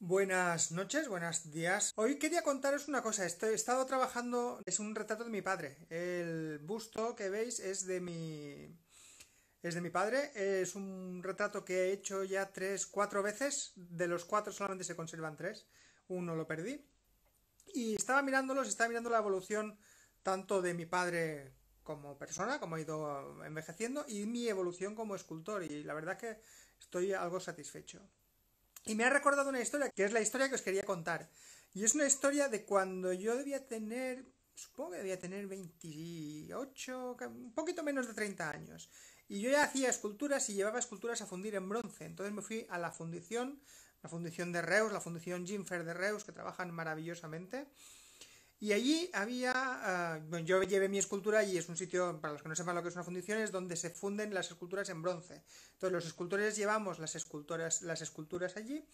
Buenas noches, buenos días. Hoy quería contaros una cosa. Estoy, he estado trabajando, es un retrato de mi padre. El busto que veis es de mi es de mi padre. Es un retrato que he hecho ya tres, cuatro veces. De los cuatro solamente se conservan tres. Uno lo perdí. Y estaba mirándolos, estaba mirando la evolución tanto de mi padre como persona, como ha ido envejeciendo, y mi evolución como escultor. Y la verdad que estoy algo satisfecho. Y me ha recordado una historia, que es la historia que os quería contar. Y es una historia de cuando yo debía tener, supongo que debía tener 28, un poquito menos de 30 años. Y yo ya hacía esculturas y llevaba esculturas a fundir en bronce. Entonces me fui a la fundición, la fundición de Reus, la fundición Jimfer de Reus, que trabajan maravillosamente. Y allí había, ah, yo llevé mi escultura allí, es un sitio, para los que no sepan lo que es una fundición, es donde se funden las esculturas en bronce. Entonces los escultores llevamos las, esculturas, las esculturas allí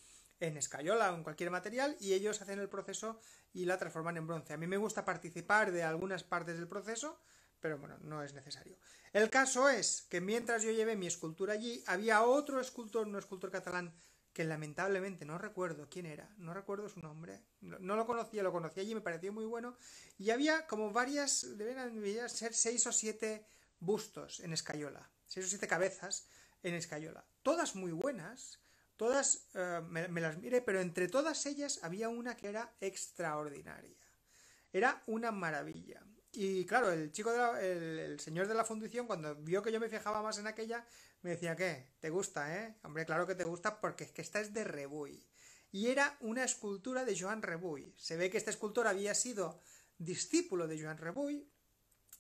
en escayola o en cualquier material y ellos hacen el proceso y la transforman en bronce. A mí me gusta participar de algunas partes del proceso, pero bueno, no es necesario. El caso es que mientras yo llevé mi escultura allí, había otro escultor, un escultor catalán que lamentablemente no recuerdo quién era, no recuerdo su nombre, no, lo conocía, lo conocía allí, me pareció muy bueno, y había como varias, deben ser seis o siete bustos en escayola, seis o siete cabezas en escayola, todas muy buenas, todas eh, me, me las miré, pero entre todas ellas había una que era extraordinaria, era una maravilla. Y claro, el chico, el, señor de la fundición, cuando vio que yo me fijaba más en aquella, me decía, ¿qué? ¿Te gusta, eh? Hombre, claro que te gusta porque es que esta es de Rebuy. Y era una escultura de Joan Rebuy. Se ve que este escultor había sido discípulo de Joan Rebuy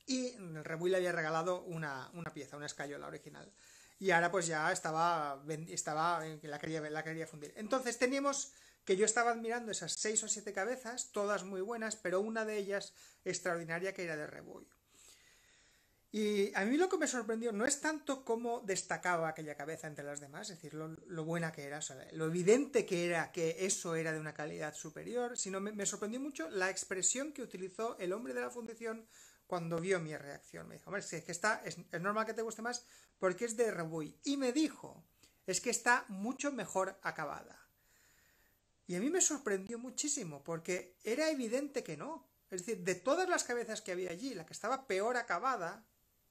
y Rebuy le había regalado una, una pieza, una escayola original y ahora pues ya estaba, estaba eh, la quería, la quería fundir. Entonces teníamos que yo estaba admirando esas seis o siete cabezas, todas muy buenas, pero una de ellas extraordinaria que era de rebollo. Y a mí lo que me sorprendió no es tanto cómo destacaba aquella cabeza entre las demás, es decir, lo, buena que era, lo evidente que era que eso era de una calidad superior, sino me, me sorprendió mucho la expresión que utilizó el hombre de la fundición cuando vio mi reacción. Me dijo, hombre, es que está, es, es, normal que te guste más porque es de Rebuy. Y me dijo, es que está mucho mejor acabada. Y a mí me sorprendió muchísimo porque era evidente que no. Es decir, de todas las cabezas que había allí, la que estaba peor acabada,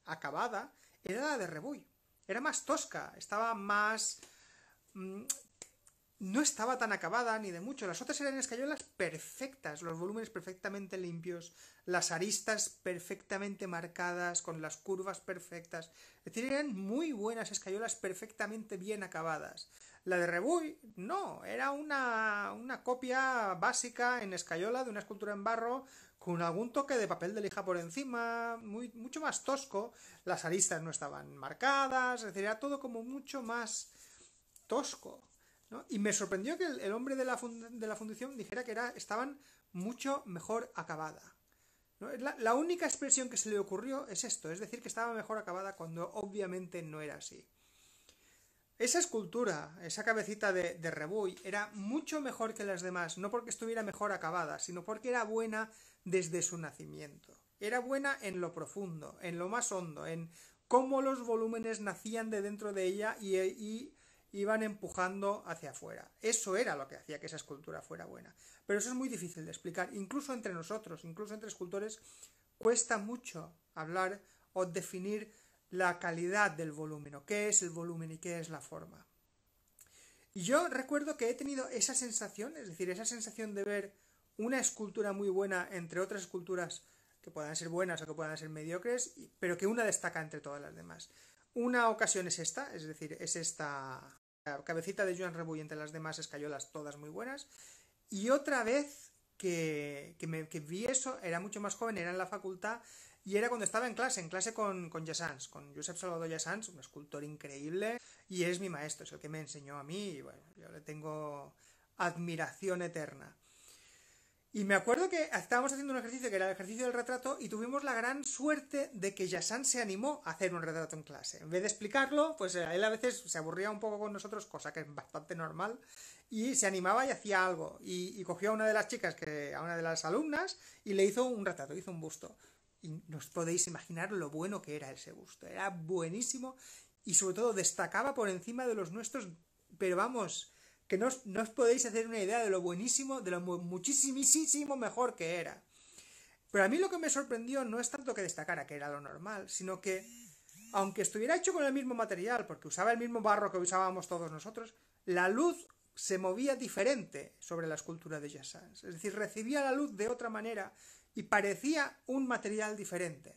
acabada, era la de Rebuy. Era más tosca, estaba más mm, no estaba tan acabada ni de mucho. Las otras eran escayolas perfectas, los volúmenes perfectamente limpios, las aristas perfectamente marcadas, con las curvas perfectas. Es decir, eran muy buenas escayolas perfectamente bien acabadas. La de Rebuy, no, era una, copia básica en escayola de una escultura en barro con algún toque de papel de lija por encima, muy, mucho más tosco. Las aristas no estaban marcadas, es decir, era todo como mucho más tosco. Y me sorprendió que el, hombre de la, fundición dijera que era, estaban mucho mejor acabada. La, única expresión que se le ocurrió es esto, es decir, que estaba mejor acabada cuando obviamente no era así. Esa escultura, esa cabecita de, Rebuy, era mucho mejor que las demás, no porque estuviera mejor acabada, sino porque era buena desde su nacimiento. Era buena en lo profundo, en lo más hondo, en cómo los volúmenes nacían de dentro de ella y iban empujando hacia afuera. Eso era lo que hacía que esa escultura fuera buena. Pero eso es muy difícil de explicar, incluso entre nosotros, incluso entre escultores, cuesta mucho hablar o definir la calidad del volumen, o qué es el volumen y qué es la forma. Y yo recuerdo que he tenido esa sensación, es decir, esa sensación de ver una escultura muy buena entre otras esculturas que puedan ser buenas o que puedan ser mediocres, pero que una destaca entre todas las demás. Una ocasión es esta, es decir, es esta la cabecita de Joan Rebuy entre las demás escayolas, todas muy buenas. Y otra vez que, vi eso, era mucho más joven, era en la facultad y era cuando estaba en clase, en clase con, con con Josep Salvador Jassans, un escultor increíble, y es mi maestro, es el que me enseñó a mí, y bueno, yo le tengo admiración eterna. Y me acuerdo que estábamos haciendo un ejercicio que era el ejercicio del retrato y tuvimos la gran suerte de que Yasan se animó a hacer un retrato en clase. En vez de explicarlo, pues eh, él a veces se aburría un poco con nosotros, cosa que es bastante normal, y se animaba y hacía algo. Y, cogió a una de las chicas, que, a una de las alumnas, y le hizo un retrato, hizo un busto. Y nos podéis imaginar lo bueno que era ese busto. Era buenísimo y sobre todo destacaba por encima de los nuestros, pero vamos, que no os, podéis hacer una idea de lo buenísimo, de lo muchísimo mejor que era. Pero a mí lo que me sorprendió no es tanto que destacara, que era lo normal, sino que, aunque estuviera hecho con el mismo material, porque usaba el mismo barro que usábamos todos nosotros, la luz se movía diferente sobre la escultura de Jassans. Es decir, recibía la luz de otra manera y parecía un material diferente.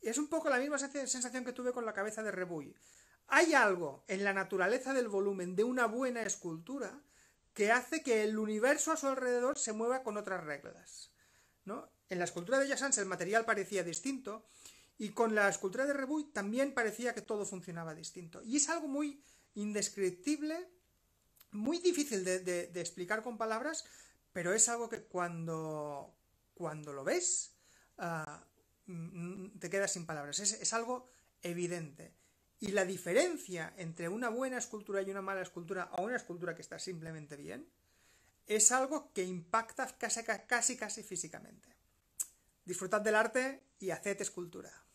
Es un poco la misma sensación que tuve con la cabeza de Rebuy. Hay algo en la naturaleza del volumen de una buena escultura que hace que el universo a su alrededor se mueva con otras reglas. En la escultura de Jassans el material parecía distinto y con la escultura de Rebuy también parecía que todo funcionaba distinto. Y es algo muy indescriptible, muy difícil de, explicar con palabras, pero es algo que cuando, cuando lo ves ah, mm, mm, te quedas sin palabras. es algo evidente. Y la diferencia entre una buena escultura y una mala escultura, o una escultura que está simplemente bien, es algo que impacta casi casi, casi físicamente. Disfrutad del arte y haced escultura.